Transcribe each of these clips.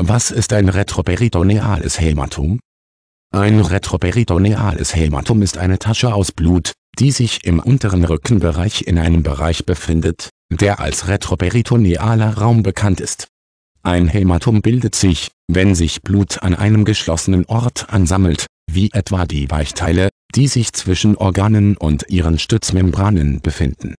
Was ist ein retroperitoneales Hämatom? Ein retroperitoneales Hämatom ist eine Tasche aus Blut, die sich im unteren Rückenbereich in einem Bereich befindet, der als retroperitonealer Raum bekannt ist. Ein Hämatom bildet sich, wenn sich Blut an einem geschlossenen Ort ansammelt, wie etwa die Weichteile, die sich zwischen Organen und ihren Stützmembranen befinden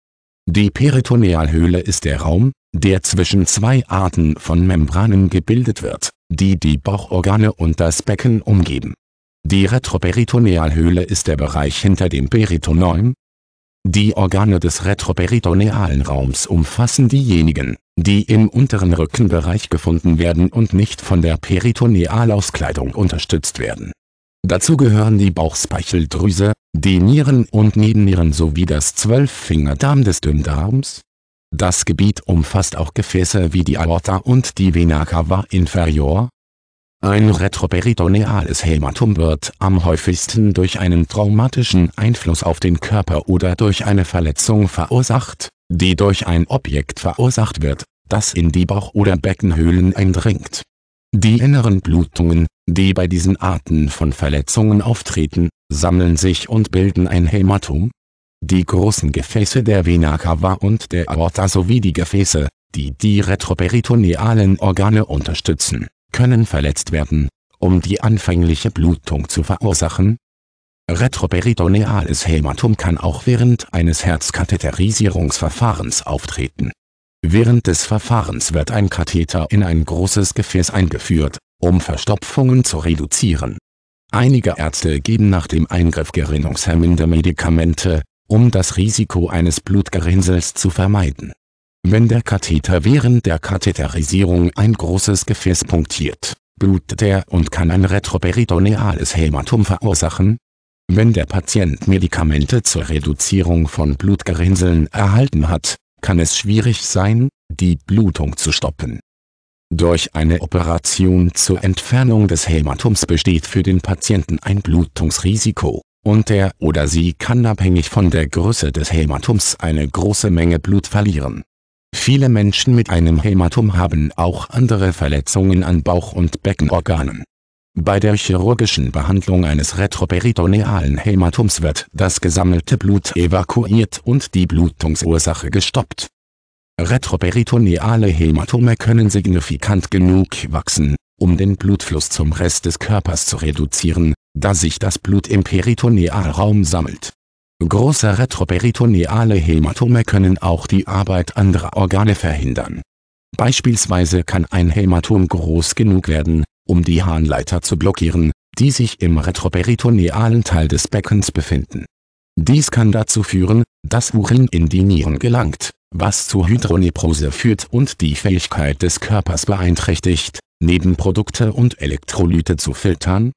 die Peritonealhöhle ist der Raum, der zwischen zwei Arten von Membranen gebildet wird, die die Bauchorgane und das Becken umgeben. Die Retroperitonealhöhle ist der Bereich hinter dem Peritoneum. Die Organe des retroperitonealen Raums umfassen diejenigen, die im unteren Rückenbereich gefunden werden und nicht von der Peritonealauskleidung unterstützt werden Dazu gehören die Bauchspeicheldrüse, die Nieren und Nebennieren sowie das Zwölffingerdarm des Dünndarms. Das Gebiet umfasst auch Gefäße wie die Aorta und die Vena cava inferior. Ein retroperitoneales Hämatom wird am häufigsten durch einen traumatischen Einfluss auf den Körper oder durch eine Verletzung verursacht, die durch ein Objekt verursacht wird, das in die Bauch- oder Beckenhöhlen eindringt die inneren Blutungen, die bei diesen Arten von Verletzungen auftreten, sammeln sich und bilden ein Hämatom. Die großen Gefäße der Vena cava und der Aorta sowie die Gefäße, die die retroperitonealen Organe unterstützen, können verletzt werden, um die anfängliche Blutung zu verursachen. Retroperitoneales Hämatom kann auch während eines Herzkatheterisierungsverfahrens auftreten Während des Verfahrens wird ein Katheter in ein großes Gefäß eingeführt, um Verstopfungen zu reduzieren. Einige Ärzte geben nach dem Eingriff gerinnungshemmende Medikamente, um das Risiko eines Blutgerinnsels zu vermeiden. Wenn der Katheter während der Katheterisierung ein großes Gefäß punktiert, blutet er und kann ein retroperitoneales Hämatom verursachen. Wenn der Patient Medikamente zur Reduzierung von Blutgerinnseln erhalten hat, kann es schwierig sein, die Blutung zu stoppen. Durch eine Operation zur Entfernung des Hämatoms besteht für den Patienten ein Blutungsrisiko, und er oder sie kann abhängig von der Größe des Hämatoms eine große Menge Blut verlieren. Viele Menschen mit einem Hämatom haben auch andere Verletzungen an Bauch- und Beckenorganen bei der chirurgischen Behandlung eines retroperitonealen Hämatoms wird das gesammelte Blut evakuiert und die Blutungsursache gestoppt. Retroperitoneale Hämatome können signifikant genug wachsen, um den Blutfluss zum Rest des Körpers zu reduzieren, da sich das Blut im Peritonealraum sammelt. Große retroperitoneale Hämatome können auch die Arbeit anderer Organe verhindern. Beispielsweise kann ein Hämatom groß genug werden, um die Harnleiter zu blockieren, die sich im retroperitonealen Teil des Beckens befinden. Dies kann dazu führen, dass Urin in die Nieren gelangt, was zur Hydroneprose führt und die Fähigkeit des Körpers beeinträchtigt, Nebenprodukte und Elektrolyte zu filtern